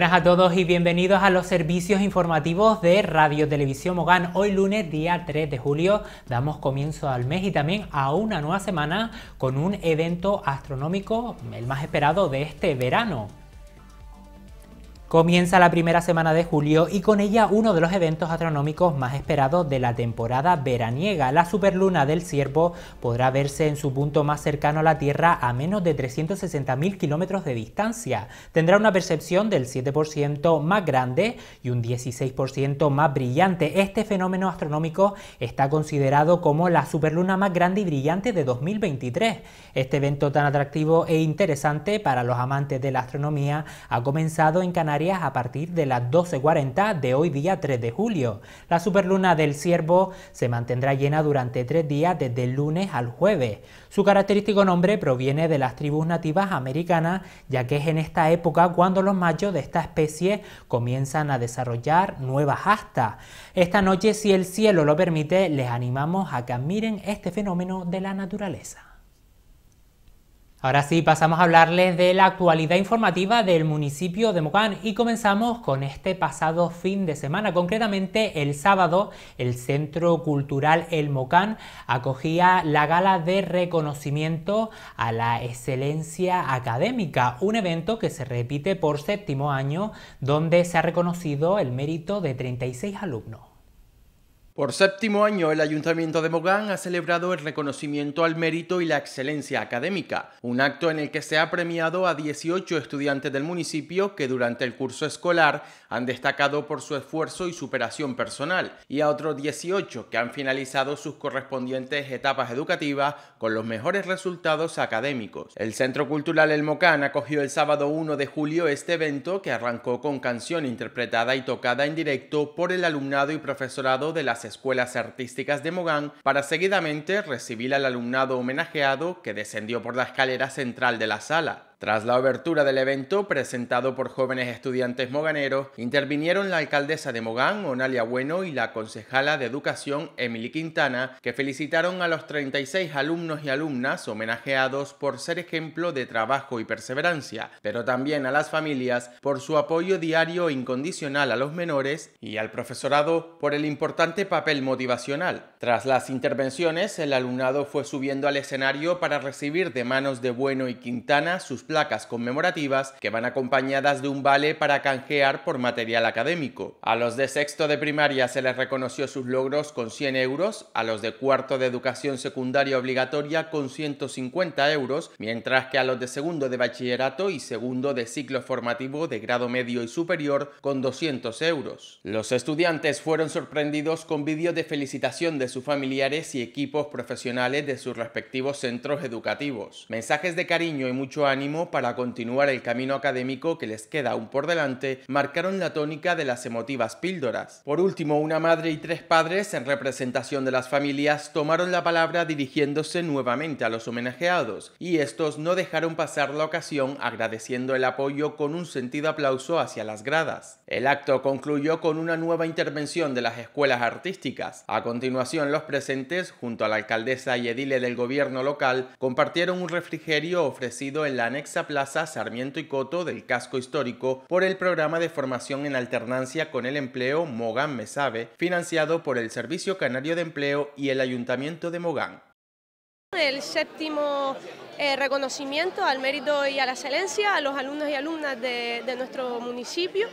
buenas a todos y bienvenidos a los servicios informativos de Radio Televisión Mogán. Hoy lunes, día 3 de julio, damos comienzo al mes y también a una nueva semana con un evento astronómico, el más esperado de este verano. Comienza la primera semana de julio y con ella uno de los eventos astronómicos más esperados de la temporada veraniega. La superluna del ciervo podrá verse en su punto más cercano a la Tierra a menos de 360.000 kilómetros de distancia. Tendrá una percepción del 7% más grande y un 16% más brillante. Este fenómeno astronómico está considerado como la superluna más grande y brillante de 2023. Este evento tan atractivo e interesante para los amantes de la astronomía ha comenzado en Canarias a partir de las 12.40 de hoy día 3 de julio. La superluna del ciervo se mantendrá llena durante tres días desde el lunes al jueves. Su característico nombre proviene de las tribus nativas americanas, ya que es en esta época cuando los machos de esta especie comienzan a desarrollar nuevas astas. Esta noche, si el cielo lo permite, les animamos a que admiren este fenómeno de la naturaleza. Ahora sí, pasamos a hablarles de la actualidad informativa del municipio de Mocán y comenzamos con este pasado fin de semana. Concretamente, el sábado, el Centro Cultural El Mocán acogía la gala de reconocimiento a la excelencia académica, un evento que se repite por séptimo año donde se ha reconocido el mérito de 36 alumnos. Por séptimo año, el Ayuntamiento de Mogán ha celebrado el reconocimiento al mérito y la excelencia académica, un acto en el que se ha premiado a 18 estudiantes del municipio que durante el curso escolar han destacado por su esfuerzo y superación personal, y a otros 18 que han finalizado sus correspondientes etapas educativas con los mejores resultados académicos. El Centro Cultural El Mocán acogió el sábado 1 de julio este evento que arrancó con canción interpretada y tocada en directo por el alumnado y profesorado de la escuelas artísticas de Mogán para seguidamente recibir al alumnado homenajeado que descendió por la escalera central de la sala. Tras la abertura del evento, presentado por jóvenes estudiantes moganeros, intervinieron la alcaldesa de Mogán, Onalia Bueno, y la concejala de Educación, Emily Quintana, que felicitaron a los 36 alumnos y alumnas homenajeados por ser ejemplo de trabajo y perseverancia, pero también a las familias por su apoyo diario e incondicional a los menores y al profesorado por el importante papel motivacional. Tras las intervenciones, el alumnado fue subiendo al escenario para recibir de manos de Bueno y Quintana sus placas conmemorativas que van acompañadas de un vale para canjear por material académico. A los de sexto de primaria se les reconoció sus logros con 100 euros, a los de cuarto de educación secundaria obligatoria con 150 euros, mientras que a los de segundo de bachillerato y segundo de ciclo formativo de grado medio y superior con 200 euros. Los estudiantes fueron sorprendidos con vídeos de felicitación de sus familiares y equipos profesionales de sus respectivos centros educativos. Mensajes de cariño y mucho ánimo para continuar el camino académico que les queda aún por delante, marcaron la tónica de las emotivas píldoras. Por último, una madre y tres padres, en representación de las familias, tomaron la palabra dirigiéndose nuevamente a los homenajeados, y estos no dejaron pasar la ocasión agradeciendo el apoyo con un sentido aplauso hacia las gradas. El acto concluyó con una nueva intervención de las escuelas artísticas. A continuación, los presentes, junto a la alcaldesa y edile del gobierno local, compartieron un refrigerio ofrecido en la anexa ...esa Plaza Sarmiento y Coto del casco histórico por el programa de formación en alternancia con el empleo Mogán Mesabe, financiado por el Servicio Canario de Empleo y el Ayuntamiento de Mogán. El séptimo eh, reconocimiento al mérito y a la excelencia a los alumnos y alumnas de, nuestro municipio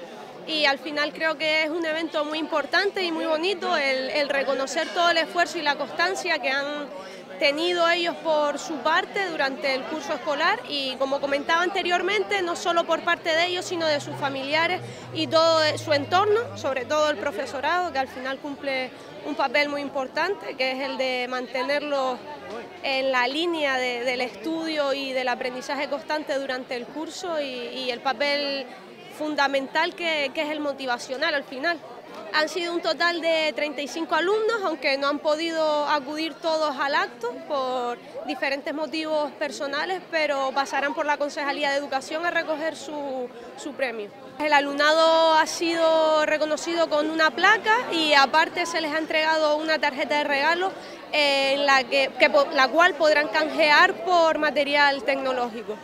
y al final creo que es un evento muy importante y muy bonito el reconocer todo el esfuerzo y la constancia que han tenido ellos por su parte durante el curso escolar y como comentaba anteriormente, no solo por parte de ellos, sino de sus familiares y todo su entorno, sobre todo el profesorado, que al final cumple un papel muy importante, que es el de mantenerlos en la línea del estudio y del aprendizaje constante durante el curso y, el papel fundamental que es el motivacional al final. Han sido un total de 35 alumnos, aunque no han podido acudir todos al acto por diferentes motivos personales, pero pasarán por la Concejalía de Educación a recoger su, premio. El alumnado ha sido reconocido con una placa y aparte se les ha entregado una tarjeta de regalo en la cual podrán canjear por material tecnológico.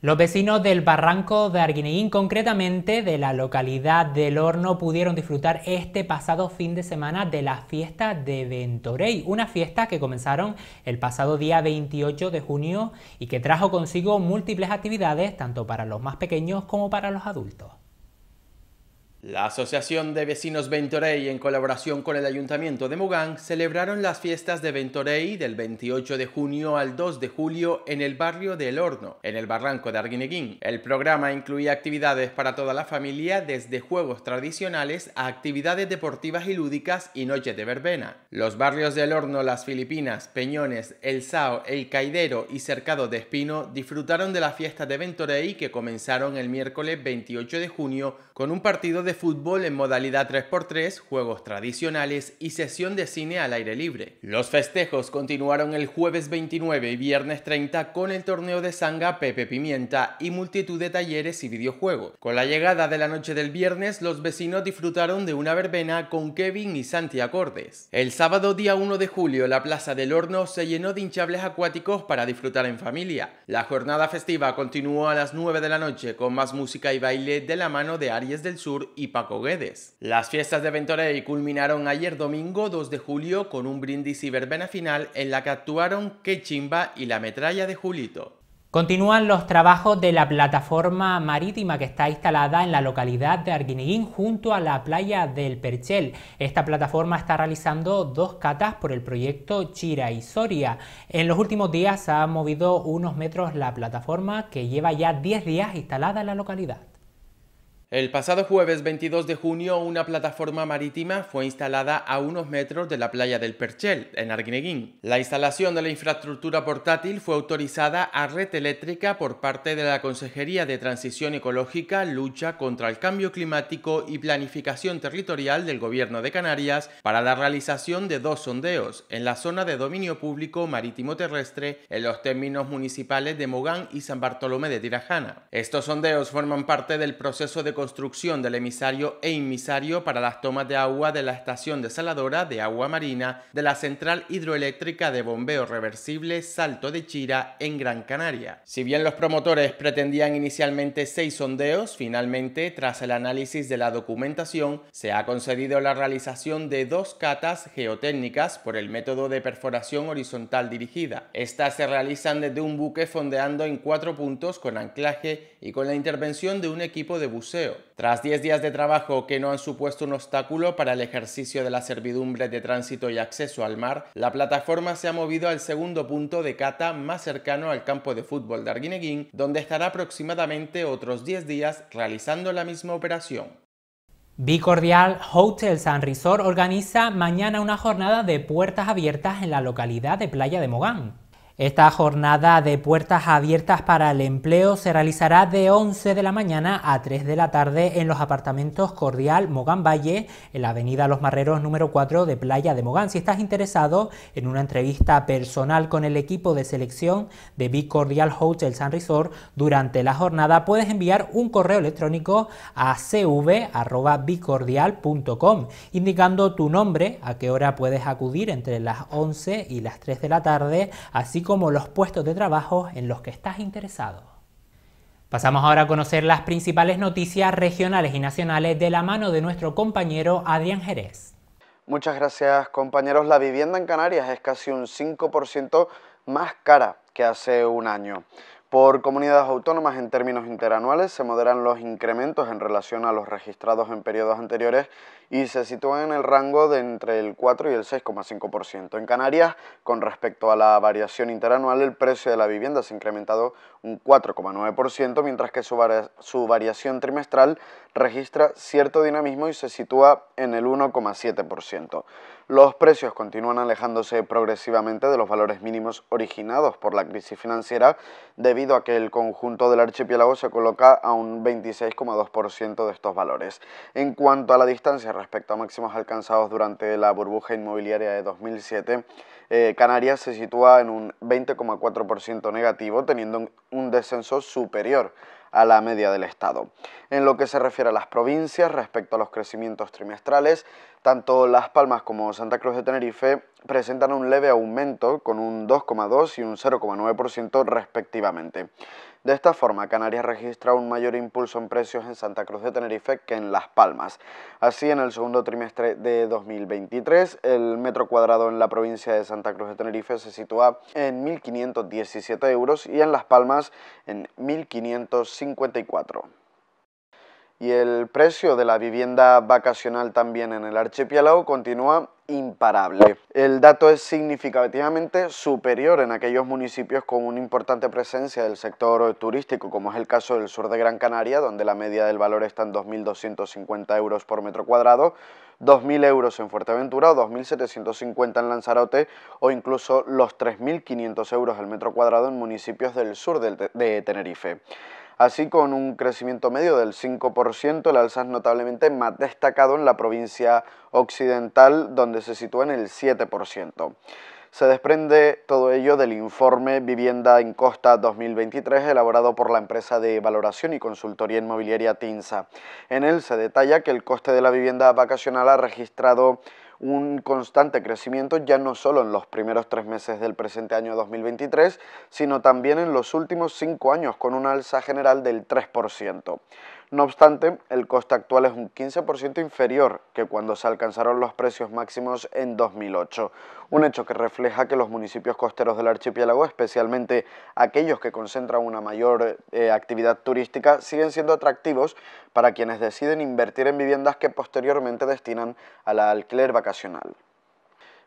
Los vecinos del barranco de Arguineín, concretamente de la localidad del Horno, pudieron disfrutar este pasado fin de semana de la fiesta de Ventorey, Una fiesta que comenzaron el pasado día 28 de junio y que trajo consigo múltiples actividades tanto para los más pequeños como para los adultos. La Asociación de Vecinos Ventorey, en colaboración con el Ayuntamiento de Mugán, celebraron las fiestas de Ventorey del 28 de junio al 2 de julio en el barrio de El Horno, en el barranco de Arguineguín. El programa incluía actividades para toda la familia, desde juegos tradicionales a actividades deportivas y lúdicas y noches de verbena. Los barrios de El Horno, Las Filipinas, Peñones, El Sao, El Caidero y Cercado de Espino disfrutaron de las fiestas de Ventorey que comenzaron el miércoles 28 de junio con un partido de fútbol en modalidad 3x3, juegos tradicionales y sesión de cine al aire libre. Los festejos continuaron el jueves 29 y viernes 30 con el torneo de sanga Pepe Pimienta y multitud de talleres y videojuegos. Con la llegada de la noche del viernes, los vecinos disfrutaron de una verbena con Kevin y Santi Acordes. El sábado día 1 de julio, la Plaza del Horno se llenó de hinchables acuáticos para disfrutar en familia. La jornada festiva continuó a las 9 de la noche con más música y baile de la mano de Aries del Sur y Paco Guedes. Las fiestas de Ventura culminaron ayer domingo 2 de julio con un brindis y verbena final en la que actuaron Quechimba y la metralla de Julito. Continúan los trabajos de la plataforma marítima que está instalada en la localidad de Arguineguín junto a la playa del Perchel. Esta plataforma está realizando dos catas por el proyecto Chira y Soria. En los últimos días se ha movido unos metros la plataforma que lleva ya 10 días instalada en la localidad. El pasado jueves 22 de junio, una plataforma marítima fue instalada a unos metros de la playa del Perchel, en Arguineguín. La instalación de la infraestructura portátil fue autorizada a red eléctrica por parte de la Consejería de Transición Ecológica, Lucha contra el Cambio Climático y Planificación Territorial del Gobierno de Canarias para la realización de dos sondeos en la zona de dominio público marítimo terrestre en los términos municipales de Mogán y San Bartolomé de Tirajana. Estos sondeos forman parte del proceso de construcción del emisario e inmisario para las tomas de agua de la estación desaladora de agua marina de la central hidroeléctrica de bombeo reversible Salto de Chira en Gran Canaria. Si bien los promotores pretendían inicialmente seis sondeos, finalmente, tras el análisis de la documentación, se ha concedido la realización de dos catas geotécnicas por el método de perforación horizontal dirigida. Estas se realizan desde un buque fondeando en cuatro puntos con anclaje y con la intervención de un equipo de buceo tras 10 días de trabajo que no han supuesto un obstáculo para el ejercicio de la servidumbre de tránsito y acceso al mar, la plataforma se ha movido al segundo punto de cata más cercano al campo de fútbol de Arguineguín, donde estará aproximadamente otros 10 días realizando la misma operación. Bicordial Hotel San Resort organiza mañana una jornada de puertas abiertas en la localidad de Playa de Mogán. Esta jornada de puertas abiertas para el empleo se realizará de 11 de la mañana a 3 de la tarde en los apartamentos Cordial Mogán Valle, en la avenida Los Marreros número 4 de Playa de Mogán. Si estás interesado en una entrevista personal con el equipo de selección de Big Hotel San Resort durante la jornada, puedes enviar un correo electrónico a cv.bicordial.com indicando tu nombre, a qué hora puedes acudir entre las 11 y las 3 de la tarde, así como los puestos de trabajo en los que estás interesado. Pasamos ahora a conocer las principales noticias regionales y nacionales de la mano de nuestro compañero Adrián Jerez. Muchas gracias compañeros. La vivienda en Canarias es casi un 5% más cara que hace un año. Por comunidades autónomas en términos interanuales se moderan los incrementos en relación a los registrados en periodos anteriores y se sitúa en el rango de entre el 4 y el 6,5%. En Canarias, con respecto a la variación interanual, el precio de la vivienda se ha incrementado un 4,9%, mientras que su, su variación trimestral registra cierto dinamismo y se sitúa en el 1,7%. Los precios continúan alejándose progresivamente de los valores mínimos originados por la crisis financiera, debido a que el conjunto del archipiélago se coloca a un 26,2% de estos valores. En cuanto a la distancia respecto a máximos alcanzados durante la burbuja inmobiliaria de 2007, eh, Canarias se sitúa en un 20,4% negativo, teniendo un descenso superior a la media del Estado. En lo que se refiere a las provincias, respecto a los crecimientos trimestrales, tanto Las Palmas como Santa Cruz de Tenerife presentan un leve aumento con un 2,2 y un 0,9% respectivamente. De esta forma, Canarias registra un mayor impulso en precios en Santa Cruz de Tenerife que en Las Palmas. Así, en el segundo trimestre de 2023, el metro cuadrado en la provincia de Santa Cruz de Tenerife se sitúa en 1.517 euros y en Las Palmas en 1.554 y el precio de la vivienda vacacional también en el archipiélago continúa imparable. El dato es significativamente superior en aquellos municipios con una importante presencia del sector turístico, como es el caso del sur de Gran Canaria, donde la media del valor está en 2.250 euros por metro cuadrado, 2.000 euros en Fuerteventura 2.750 en Lanzarote o incluso los 3.500 euros al metro cuadrado en municipios del sur de Tenerife. Así, con un crecimiento medio del 5%, el alza es notablemente más destacado en la provincia occidental, donde se sitúa en el 7%. Se desprende todo ello del informe Vivienda en Costa 2023 elaborado por la empresa de valoración y consultoría inmobiliaria TINSA. En él se detalla que el coste de la vivienda vacacional ha registrado un constante crecimiento ya no solo en los primeros tres meses del presente año 2023, sino también en los últimos cinco años con una alza general del 3%. No obstante, el coste actual es un 15% inferior que cuando se alcanzaron los precios máximos en 2008, un hecho que refleja que los municipios costeros del archipiélago, especialmente aquellos que concentran una mayor eh, actividad turística, siguen siendo atractivos para quienes deciden invertir en viviendas que posteriormente destinan la alquiler vacacional.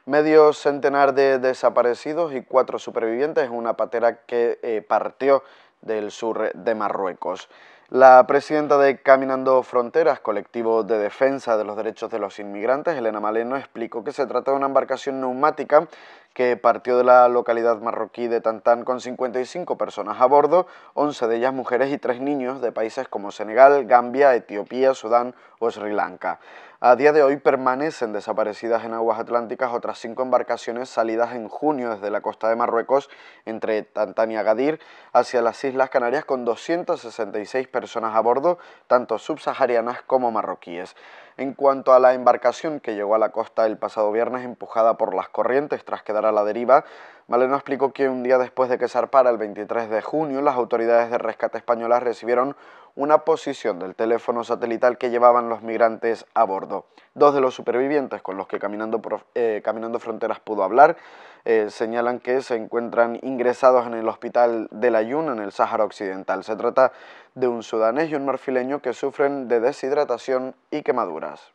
Medio centenar de desaparecidos y cuatro supervivientes en una patera que eh, partió del sur de Marruecos. La presidenta de Caminando Fronteras, colectivo de defensa de los derechos de los inmigrantes, Elena Maleno, explicó que se trata de una embarcación neumática que partió de la localidad marroquí de Tantán con 55 personas a bordo, 11 de ellas mujeres y 3 niños de países como Senegal, Gambia, Etiopía, Sudán o Sri Lanka. A día de hoy permanecen desaparecidas en aguas atlánticas otras 5 embarcaciones salidas en junio desde la costa de Marruecos, entre Tantán y Agadir, hacia las Islas Canarias con 266 personas a bordo, tanto subsaharianas como marroquíes. En cuanto a la embarcación que llegó a la costa el pasado viernes empujada por las corrientes tras quedar a la deriva, Maleno explicó que un día después de que zarpara el 23 de junio, las autoridades de rescate españolas recibieron una posición del teléfono satelital que llevaban los migrantes a bordo. Dos de los supervivientes con los que Caminando, eh, Caminando Fronteras pudo hablar eh, señalan que se encuentran ingresados en el hospital de la Yun, en el Sáhara Occidental. Se trata de un sudanés y un marfileño que sufren de deshidratación y quemaduras.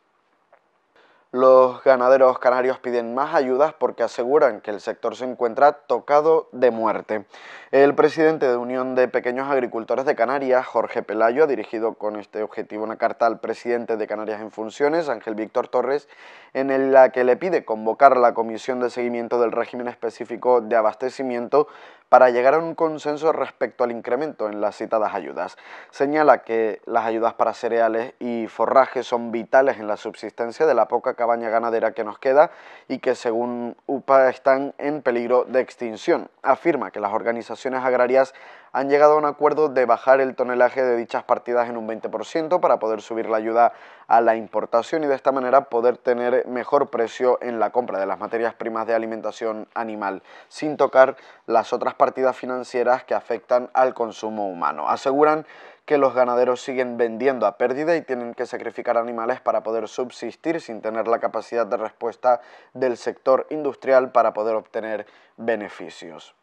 Los ganaderos canarios piden más ayudas porque aseguran que el sector se encuentra tocado de muerte. El presidente de Unión de Pequeños Agricultores de Canarias, Jorge Pelayo, ha dirigido con este objetivo una carta al presidente de Canarias en funciones, Ángel Víctor Torres, en la que le pide convocar la Comisión de Seguimiento del Régimen Específico de Abastecimiento para llegar a un consenso respecto al incremento en las citadas ayudas. Señala que las ayudas para cereales y forrajes son vitales en la subsistencia de la poca cabaña ganadera que nos queda y que según UPA están en peligro de extinción. Afirma que las organizaciones agrarias han llegado a un acuerdo de bajar el tonelaje de dichas partidas en un 20% para poder subir la ayuda a la importación y de esta manera poder tener mejor precio en la compra de las materias primas de alimentación animal, sin tocar las otras partidas financieras que afectan al consumo humano. Aseguran que los ganaderos siguen vendiendo a pérdida y tienen que sacrificar animales para poder subsistir sin tener la capacidad de respuesta del sector industrial para poder obtener beneficios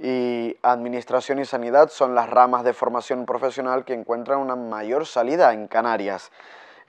y administración y sanidad son las ramas de formación profesional que encuentran una mayor salida en Canarias.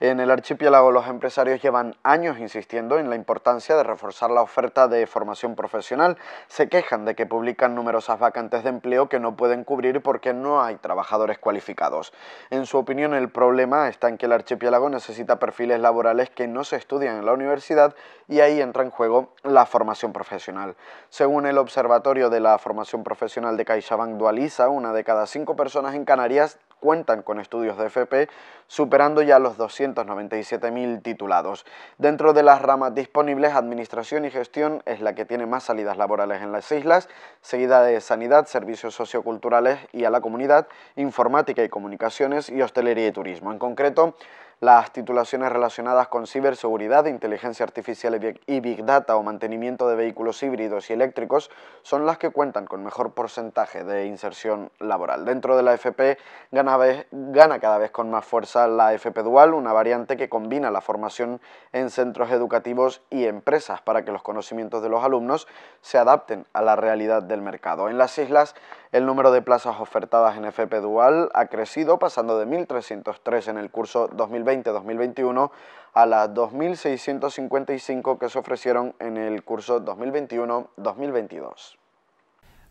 En el archipiélago los empresarios llevan años insistiendo en la importancia de reforzar la oferta de formación profesional. Se quejan de que publican numerosas vacantes de empleo que no pueden cubrir porque no hay trabajadores cualificados. En su opinión el problema está en que el archipiélago necesita perfiles laborales que no se estudian en la universidad y ahí entra en juego la formación profesional. Según el Observatorio de la Formación Profesional de CaixaBank Dualiza, una de cada cinco personas en Canarias cuentan con estudios de FP, superando ya los 297.000 titulados. Dentro de las ramas disponibles, Administración y Gestión es la que tiene más salidas laborales en las islas, seguida de Sanidad, Servicios Socioculturales y a la Comunidad, Informática y Comunicaciones y Hostelería y Turismo. En concreto, las titulaciones relacionadas con ciberseguridad, inteligencia artificial y big data o mantenimiento de vehículos híbridos y eléctricos son las que cuentan con mejor porcentaje de inserción laboral. Dentro de la FP gana, cada vez con más fuerza la FP Dual, una variante que combina la formación en centros educativos y empresas para que los conocimientos de los alumnos se adapten a la realidad del mercado. En las islas el número de plazas ofertadas en FP Dual ha crecido pasando de 1.303 en el curso 2020-2021 a las 2.655 que se ofrecieron en el curso 2021-2022.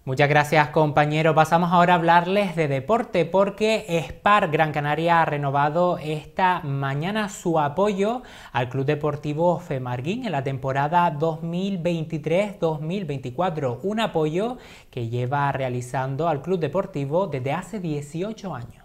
Muchas gracias compañero. Pasamos ahora a hablarles de deporte porque Spar Gran Canaria ha renovado esta mañana su apoyo al Club Deportivo Femarguín en la temporada 2023-2024, un apoyo que lleva realizando al Club Deportivo desde hace 18 años.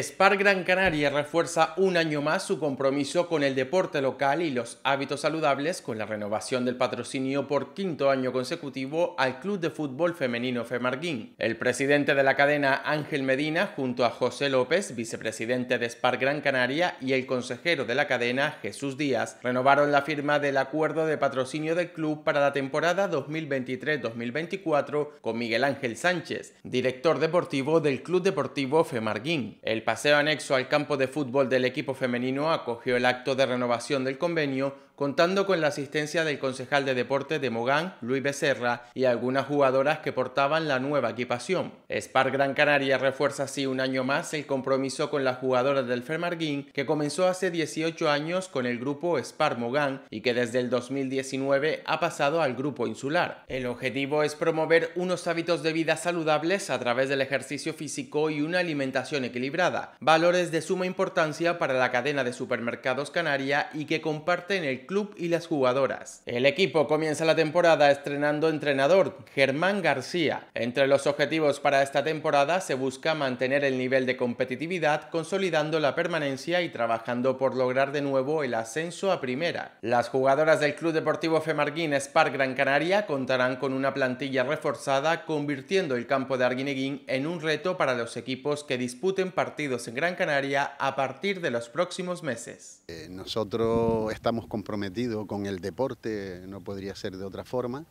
Spark Gran Canaria refuerza un año más su compromiso con el deporte local y los hábitos saludables con la renovación del patrocinio por quinto año consecutivo al Club de Fútbol Femenino Femarguín. El presidente de la cadena Ángel Medina junto a José López, vicepresidente de Spark Gran Canaria y el consejero de la cadena Jesús Díaz renovaron la firma del acuerdo de patrocinio del club para la temporada 2023-2024 con Miguel Ángel Sánchez, director deportivo del Club Deportivo Femarguín. El el paseo anexo al campo de fútbol del equipo femenino acogió el acto de renovación del convenio contando con la asistencia del concejal de deporte de Mogán, Luis Becerra, y algunas jugadoras que portaban la nueva equipación. Spar Gran Canaria refuerza así un año más el compromiso con las jugadoras del Fermarguín, que comenzó hace 18 años con el grupo Spar Mogán y que desde el 2019 ha pasado al grupo insular. El objetivo es promover unos hábitos de vida saludables a través del ejercicio físico y una alimentación equilibrada, valores de suma importancia para la cadena de supermercados canaria y que comparten el club club y las jugadoras. El equipo comienza la temporada estrenando entrenador, Germán García. Entre los objetivos para esta temporada se busca mantener el nivel de competitividad, consolidando la permanencia y trabajando por lograr de nuevo el ascenso a primera. Las jugadoras del Club Deportivo Femarguín Spark Gran Canaria contarán con una plantilla reforzada, convirtiendo el campo de Arguineguín en un reto para los equipos que disputen partidos en Gran Canaria a partir de los próximos meses. Eh, nosotros estamos comprometidos metido con el deporte, no podría ser de otra forma,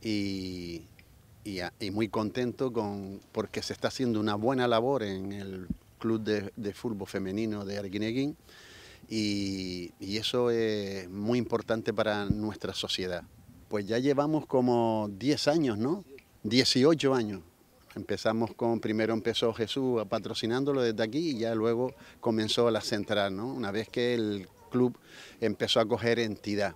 y, y, muy contento con, porque se está haciendo una buena labor en el Club de, Fútbol Femenino de Arguineguín, y, eso es muy importante para nuestra sociedad. Pues ya llevamos como 10 años, ¿no? 18 años. Empezamos con, primero empezó Jesús patrocinándolo desde aquí y ya luego comenzó la central, ¿no? Una vez que el club empezó a coger entidad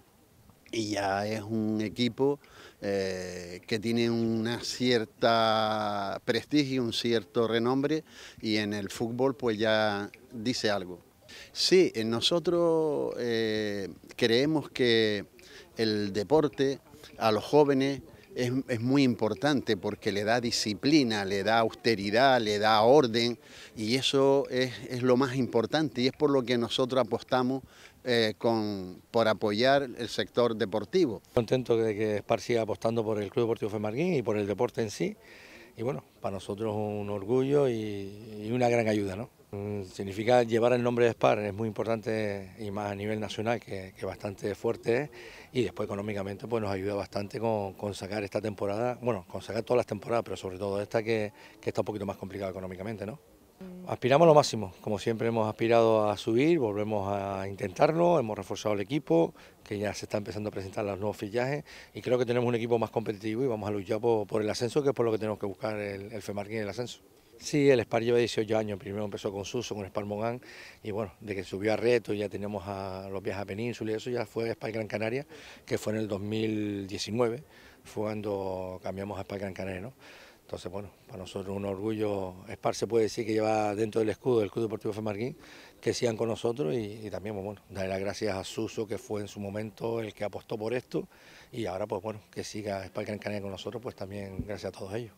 y ya es un equipo eh, que tiene una cierta prestigio, un cierto renombre y en el fútbol pues ya dice algo. Sí, nosotros eh, creemos que el deporte a los jóvenes es, muy importante porque le da disciplina, le da austeridad, le da orden y eso es lo más importante y es por lo que nosotros apostamos eh, con, por apoyar el sector deportivo. Contento de que Spar siga apostando por el Club Deportivo Femarguín y por el deporte en sí. Y bueno, para nosotros un orgullo y, una gran ayuda, ¿no? Mm, significa llevar el nombre de Spar, es muy importante y más a nivel nacional, que, bastante fuerte es, y después económicamente pues nos ayuda bastante con, con, sacar esta temporada, bueno, con sacar todas las temporadas, pero sobre todo esta que, que está un poquito más complicada económicamente, ¿no? Aspiramos lo máximo, como siempre hemos aspirado a subir, volvemos a intentarlo, hemos reforzado el equipo, que ya se está empezando a presentar los nuevos fichajes y creo que tenemos un equipo más competitivo y vamos a luchar por, el ascenso, que es por lo que tenemos que buscar el, el FEMARQUÍN y el ascenso. Sí, el SPAR lleva 18 años, primero empezó con Suso, con SPAR Mogán, y bueno, de que subió a Reto, ...y ya teníamos a los viajes a Península y eso, ya fue SPAR Gran Canaria, que fue en el 2019, fue cuando cambiamos a SPAR Gran Canaria, entonces, bueno, para nosotros un orgullo, Spar se puede decir que lleva dentro del escudo del Club Deportivo Femarguín, que sigan con nosotros y, también, pues, bueno, las gracias a Suso, que fue en su momento el que apostó por esto, y ahora, pues bueno, que siga Spar Gran Canaria con nosotros, pues también gracias a todos ellos.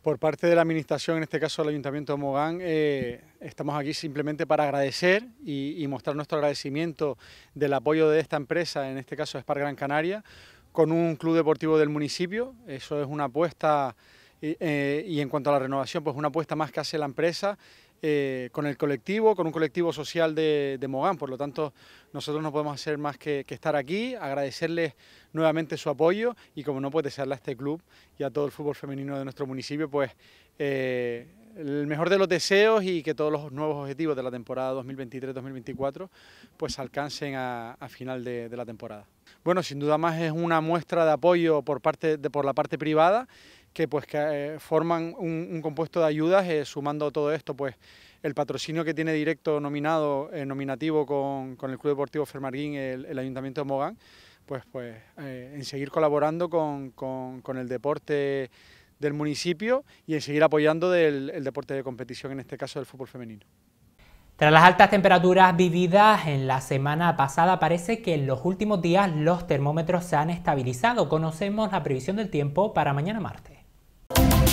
Por parte de la Administración, en este caso ...del Ayuntamiento de Mogán, eh, estamos aquí simplemente para agradecer y, mostrar nuestro agradecimiento del apoyo de esta empresa, en este caso Spar Gran Canaria, con un club deportivo del municipio. Eso es una apuesta eh, y, en cuanto a la renovación, pues una apuesta más que hace la empresa eh, con el colectivo, con un colectivo social de, Mogán. Por lo tanto, nosotros no podemos hacer más que, estar aquí, agradecerles nuevamente su apoyo y, como no, puede desearle a este club y a todo el fútbol femenino de nuestro municipio, pues eh, el mejor de los deseos y que todos los nuevos objetivos de la temporada 2023-2024 pues alcancen a, final de, la temporada. Bueno, sin duda más es una muestra de apoyo por, parte, de, por la parte privada que, pues, eh, forman un, compuesto de ayudas eh, sumando todo esto, pues el patrocinio que tiene directo nominado, eh, nominativo con, el Club Deportivo Fermarguín, el, el Ayuntamiento de Mogán, pues, pues en seguir colaborando con, el deporte del municipio y en seguir apoyando del, el deporte de competición, en este caso del fútbol femenino. Tras las altas temperaturas vividas en la semana pasada, parece que en los últimos días los termómetros se han estabilizado. Conocemos la previsión del tiempo para mañana martes. Música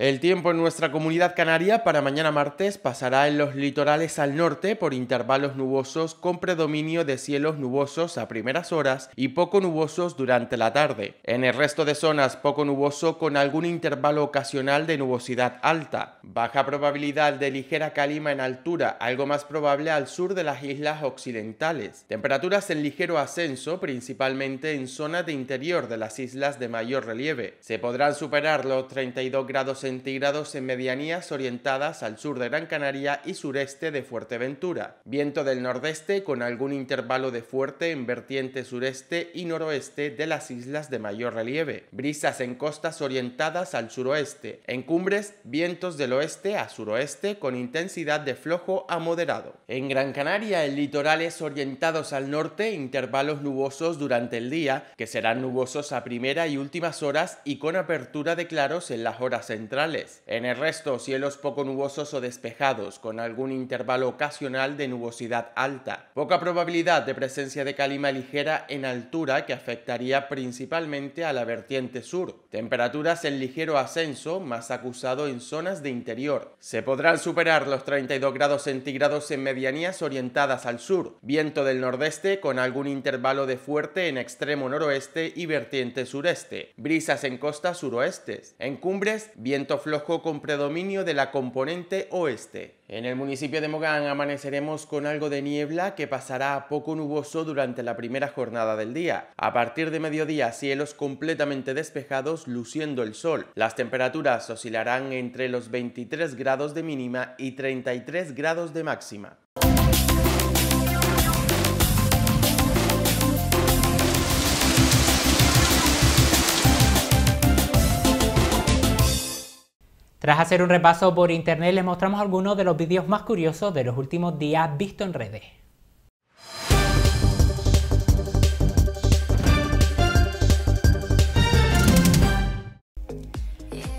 El tiempo en nuestra comunidad canaria para mañana martes pasará en los litorales al norte por intervalos nubosos con predominio de cielos nubosos a primeras horas y poco nubosos durante la tarde. En el resto de zonas poco nuboso con algún intervalo ocasional de nubosidad alta. Baja probabilidad de ligera calima en altura, algo más probable al sur de las islas occidentales. Temperaturas en ligero ascenso, principalmente en zonas de interior de las islas de mayor relieve. Se podrán superar los 32 grados centígrados en medianías orientadas al sur de Gran Canaria y sureste de Fuerteventura. Viento del nordeste con algún intervalo de fuerte en vertiente sureste y noroeste de las islas de mayor relieve. Brisas en costas orientadas al suroeste. En cumbres, vientos del oeste a suroeste con intensidad de flojo a moderado. En Gran Canaria, el litoral es orientados al norte, intervalos nubosos durante el día, que serán nubosos a primera y últimas horas y con apertura de claros en las horas centrales en el resto, cielos poco nubosos o despejados, con algún intervalo ocasional de nubosidad alta. Poca probabilidad de presencia de calima ligera en altura que afectaría principalmente a la vertiente sur. Temperaturas en ligero ascenso, más acusado en zonas de interior. Se podrán superar los 32 grados centígrados en medianías orientadas al sur. Viento del nordeste con algún intervalo de fuerte en extremo noroeste y vertiente sureste. Brisas en costas suroestes. En cumbres, viento flojo con predominio de la componente oeste. En el municipio de Mogán amaneceremos con algo de niebla que pasará a poco nuboso durante la primera jornada del día. A partir de mediodía cielos completamente despejados luciendo el sol. Las temperaturas oscilarán entre los 23 grados de mínima y 33 grados de máxima. Tras hacer un repaso por internet les mostramos algunos de los vídeos más curiosos de los últimos días visto en redes.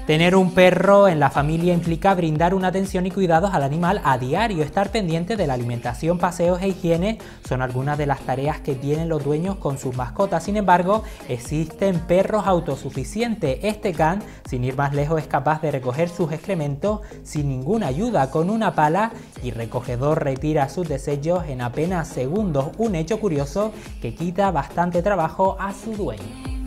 Tener un perro en la familia implica brindar una atención y cuidados al animal a diario, estar pendiente de la alimentación, paseos e higiene son algunas de las tareas que tienen los dueños con sus mascotas. Sin embargo, existen perros autosuficientes. Este can, sin ir más lejos, es capaz de recoger sus excrementos sin ninguna ayuda, con una pala y recogedor retira sus desechos en apenas segundos. Un hecho curioso que quita bastante trabajo a su dueño.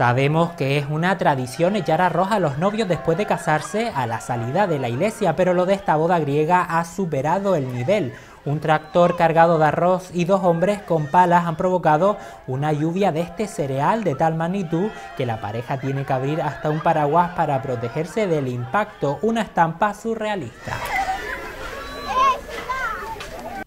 Sabemos que es una tradición echar arroz a los novios después de casarse a la salida de la iglesia, pero lo de esta boda griega ha superado el nivel. Un tractor cargado de arroz y dos hombres con palas han provocado una lluvia de este cereal de tal magnitud que la pareja tiene que abrir hasta un paraguas para protegerse del impacto, una estampa surrealista.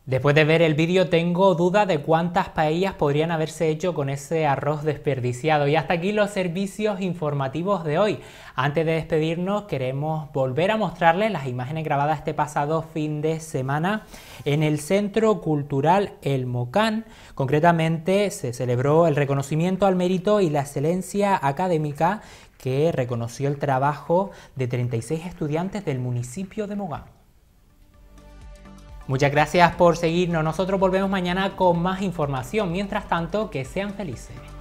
Después de ver el vídeo tengo duda de cuántas paellas podrían haberse hecho con ese arroz desperdiciado. Y hasta aquí los servicios informativos de hoy. Antes de despedirnos queremos volver a mostrarles las imágenes grabadas este pasado fin de semana en el Centro Cultural El Mocán. Concretamente se celebró el reconocimiento al mérito y la excelencia académica que reconoció el trabajo de 36 estudiantes del municipio de Mogán. Muchas gracias por seguirnos. Nosotros volvemos mañana con más información. Mientras tanto, que sean felices.